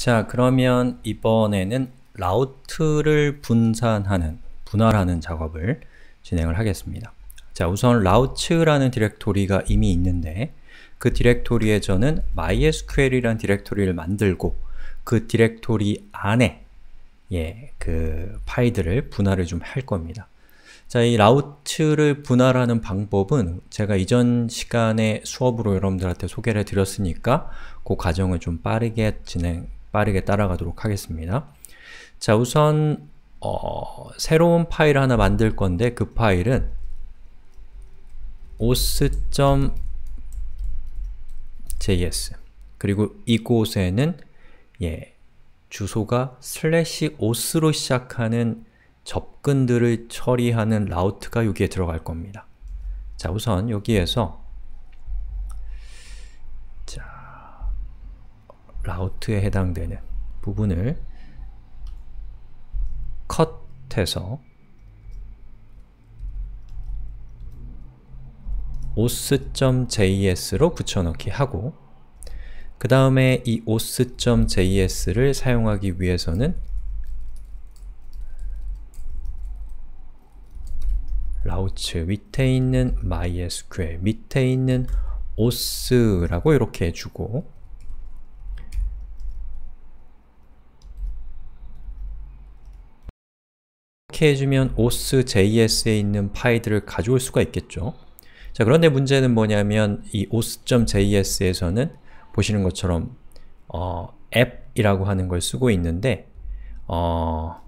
자, 그러면 이번에는 라우트를 분산하는, 분할하는 작업을 진행을 하겠습니다. 자, 우선 라우츠라는 디렉토리가 이미 있는데 그 디렉토리에 저는 m y s q l 이라는 디렉토리를 만들고 그 디렉토리 안에 예, 그 파일들을 분할을 좀 할 겁니다. 자, 이 라우트를 분할하는 방법은 제가 이전 시간에 수업으로 여러분들한테 소개를 드렸으니까 그 과정을 좀 빠르게 진행, 빠르게 따라가도록 하겠습니다. 자, 우선 어, 새로운 파일 하나 만들 건데 그 파일은 os.js 그리고 이곳에는 예, 주소가 슬래시 os로 시작하는 접근들을 처리하는 라우트가 여기에 들어갈 겁니다. 자, 우선 여기에서 라우트에 해당되는 부분을 컷해서 os.js로 붙여넣기 하고 그 다음에 이 os.js를 사용하기 위해서는 라우츠 밑에 있는 MySQL 밑에 있는 os라고 이렇게 해주고 이렇게 해주면 os.js에 있는 파일들을 가져올 수가 있겠죠. 자, 그런데 문제는 뭐냐면 이 os.js에서는 보시는 것처럼 어, 앱이라고 하는 걸 쓰고 있는데 어,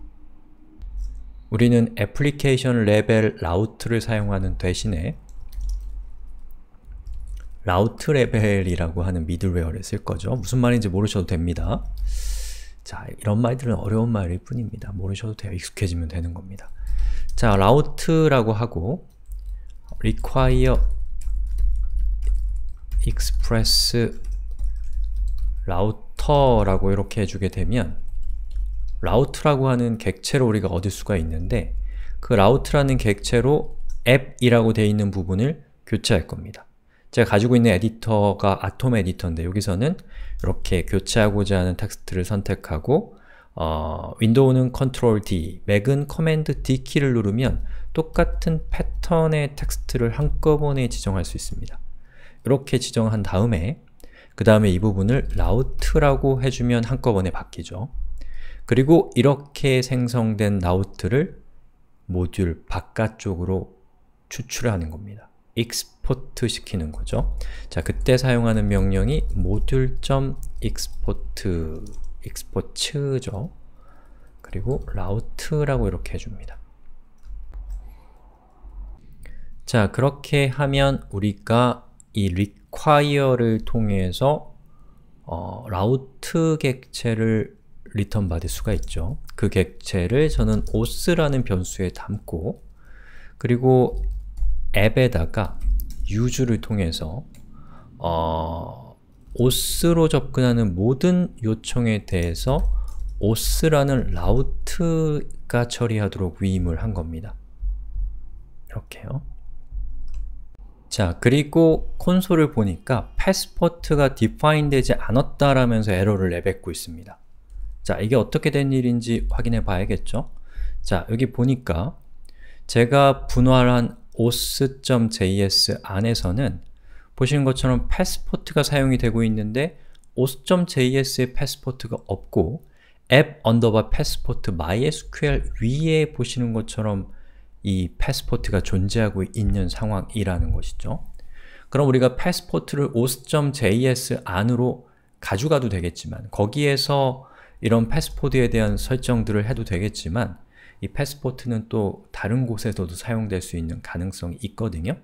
우리는 application level route를 사용하는 대신에 route level이라고 하는 미들웨어를 쓸 거죠. 무슨 말인지 모르셔도 됩니다. 자, 이런 말들은 어려운 말일 뿐입니다. 모르셔도 돼요. 익숙해지면 되는 겁니다. 자, route라고 하고 require express router라고 이렇게 해주게 되면 route라고 하는 객체를 우리가 얻을 수가 있는데 그 route라는 객체로 앱이라고 되어 있는 부분을 교체할 겁니다. 제가 가지고 있는 에디터가 아톰 에디터인데 여기서는 이렇게 교체하고자 하는 텍스트를 선택하고 어, 윈도우는 Ctrl D, 맥은 Command D 키를 누르면 똑같은 패턴의 텍스트를 한꺼번에 지정할 수 있습니다. 이렇게 지정한 다음에 그 다음에 이 부분을 라우트라고 해주면 한꺼번에 바뀌죠. 그리고 이렇게 생성된 라우트를 모듈 바깥쪽으로 추출하는 겁니다. 익스포트 시키는 거죠. 자, 그때 사용하는 명령이 module.export export죠. 그리고 route라고 이렇게 해줍니다. 자, 그렇게 하면 우리가 이 require를 통해서 어, 라우트 객체를 리턴 받을 수가 있죠. 그 객체를 저는 os라는 변수에 담고 그리고 앱에다가 유주를 통해서 어, 오스로 접근하는 모든 요청에 대해서 오스라는 라우트가 처리하도록 위임을 한 겁니다. 이렇게요. 자, 그리고 콘솔을 보니까 패스포트가 디파인 되지 않았다라면서 에러를 내뱉고 있습니다. 자, 이게 어떻게 된 일인지 확인해 봐야겠죠? 자, 여기 보니까 제가 분할한 os.js 안에서는 보시는 것처럼 패스포트가 사용이 되고 있는데 os.js의 패스포트가 없고 app 언더바 패스포트 mysql 위에 보시는 것처럼 이 패스포트가 존재하고 있는 상황이라는 것이죠. 그럼 우리가 패스포트를 os.js 안으로 가져가도 되겠지만 거기에서 이런 패스포드에 대한 설정들을 해도 되겠지만 이 패스포트는 또 다른 곳에서도 사용될 수 있는 가능성이 있거든요.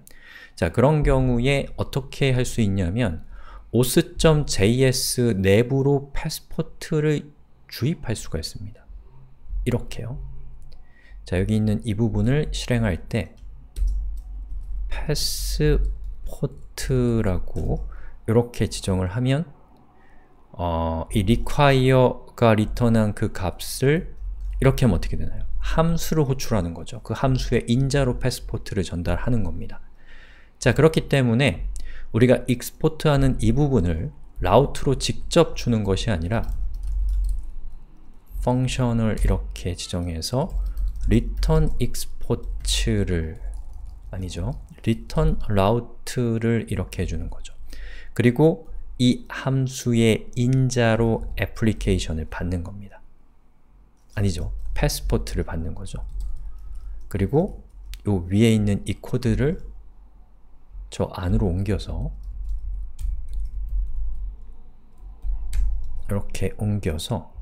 자, 그런 경우에 어떻게 할 수 있냐면 os.js 내부로 패스포트를 주입할 수가 있습니다. 이렇게요. 자, 여기 있는 이 부분을 실행할 때 패스포트라고 이렇게 지정을 하면 어, 이 require가 리턴한 그 값을 이렇게 하면 어떻게 되나요? 함수를 호출하는 거죠. 그 함수의 인자로 패스포트를 전달하는 겁니다. 자, 그렇기 때문에 우리가 익스포트하는 이 부분을 라우트로 직접 주는 것이 아니라 펑션을 이렇게 지정해서 return export를 아니죠. return route를 이렇게 해주는 거죠. 그리고 이 함수의 인자로 애플리케이션을 받는 겁니다. 아니죠. 패스포트를 받는 거죠. 그리고 요 위에 있는 이 코드를 저 안으로 옮겨서 이렇게 옮겨서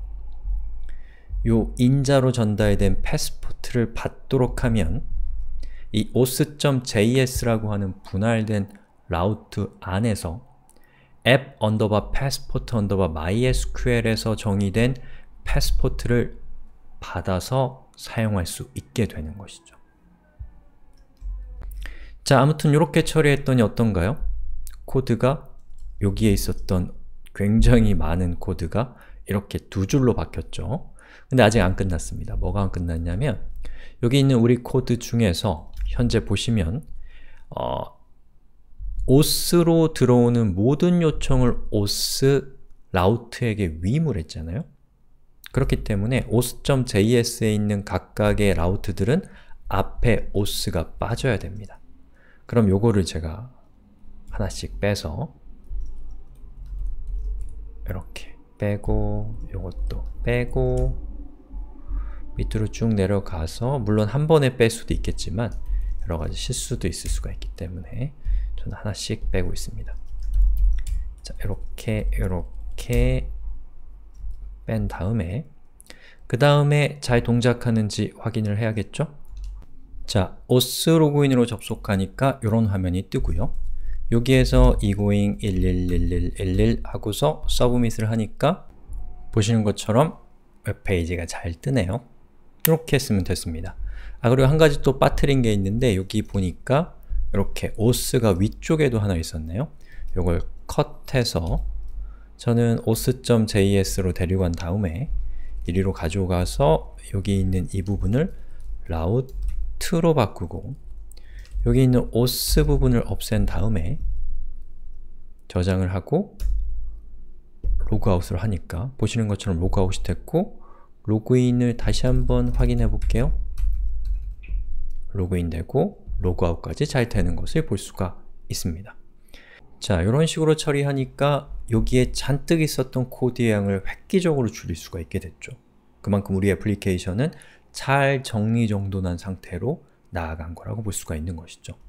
요 인자로 전달된 패스포트를 받도록 하면 이 os.js라고 하는 분할된 라우트 안에서 app underbar passport mysql에서 정의된 패스포트를 받아서 사용할 수 있게 되는 것이죠. 자, 아무튼 이렇게 처리했더니 어떤가요? 코드가 여기에 있었던 굉장히 많은 코드가 이렇게 두 줄로 바뀌었죠. 근데 아직 안 끝났습니다. 뭐가 안 끝났냐면 여기 있는 우리 코드 중에서 현재 보시면 어, 오스로 들어오는 모든 요청을 오스 라우트에게 위임을 했잖아요. 그렇기 때문에 os.js에 있는 각각의 라우트들은 앞에 os가 빠져야 됩니다. 그럼 요거를 제가 하나씩 빼서 이렇게 빼고 요것도 빼고 밑으로 쭉 내려가서 물론 한 번에 뺄 수도 있겠지만 여러가지 실수도 있을 수가 있기 때문에 저는 하나씩 빼고 있습니다. 자, 이렇게 이렇게 뺀 다음에 그 다음에 잘 동작하는지 확인을 해야겠죠? 자, 오스 로그인으로 접속하니까 이런 화면이 뜨고요. 여기에서 egoing 111111 하고서 서브밋을 하니까 보시는 것처럼 웹페이지가 잘 뜨네요. 이렇게 했으면 됐습니다. 아 그리고 한 가지 또 빠뜨린 게 있는데 여기 보니까 이렇게 오스가 위쪽에도 하나 있었네요. 이걸 컷해서 저는 os.js로 데리고 간 다음에 이리로 가져가서 여기 있는 이 부분을 라우트로 바꾸고 여기 있는 os 부분을 없앤 다음에 저장을 하고 로그아웃을 하니까 보시는 것처럼 로그아웃이 됐고 로그인을 다시 한번 확인해 볼게요. 로그인 되고 로그아웃까지 잘 되는 것을 볼 수가 있습니다. 자, 이런 식으로 처리하니까 여기에 잔뜩 있었던 코드의 양을 획기적으로 줄일 수가 있게 됐죠. 그만큼 우리 애플리케이션은 잘 정리정돈한 상태로 나아간 거라고 볼 수가 있는 것이죠.